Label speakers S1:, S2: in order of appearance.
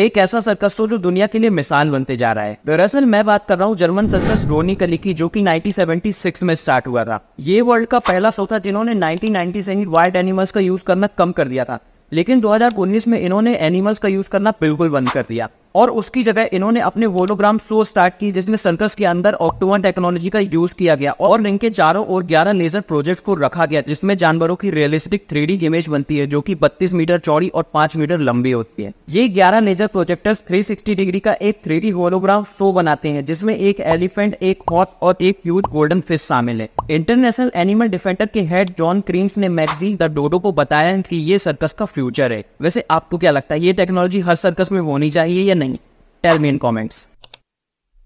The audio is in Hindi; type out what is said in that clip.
S1: एक ऐसा सर्कस हो जो दुनिया के लिए मिसाल बनते जा रहा है दरअसल मैं बात कर रहा हूँ जर्मन सर्कस रोनी कली की जो की नाइनटीन में स्टार्ट हुआ था ये वर्ल्ड का पहला शो था जिन्होंने नाइनटीन से ही वाइल्ड एनिमल्स का यूज करना कम कर दिया था लेकिन दो में इन्होंने एनिमल्स का यूज करना बिल्कुल बंद कर दिया और उसकी जगह इन्होंने अपने वोलोग्राम शो स्टार्ट की जिसमें सर्कस के अंदर ऑक्टोवन टेक्नोलॉजी का यूज किया गया और इनके चारों ओर 11 लेजर प्रोजेक्ट को रखा गया जिसमें जानवरों की रियलिस्टिक थ्री इमेज बनती है जो कि 32 मीटर चौड़ी और 5 मीटर लंबी होती है ये 11 लेजर प्रोजेक्टर्स थ्री डिग्री का एक थ्री वोलोग्राम शो बनाते हैं जिसमें एक एलिफेंट एक हॉथ और एक ह्यूज गोल्डन फिश शामिल है इंटरनेशनल एनिमल डिफेंडर के हेड जॉन क्रीम्स ने मैगजीन द डोडो को बताया की ये सर्कस का फ्यूचर है वैसे आपको क्या लगता है ये टेक्नोलॉजी हर सर्कस में होनी चाहिए या Tell me in comments.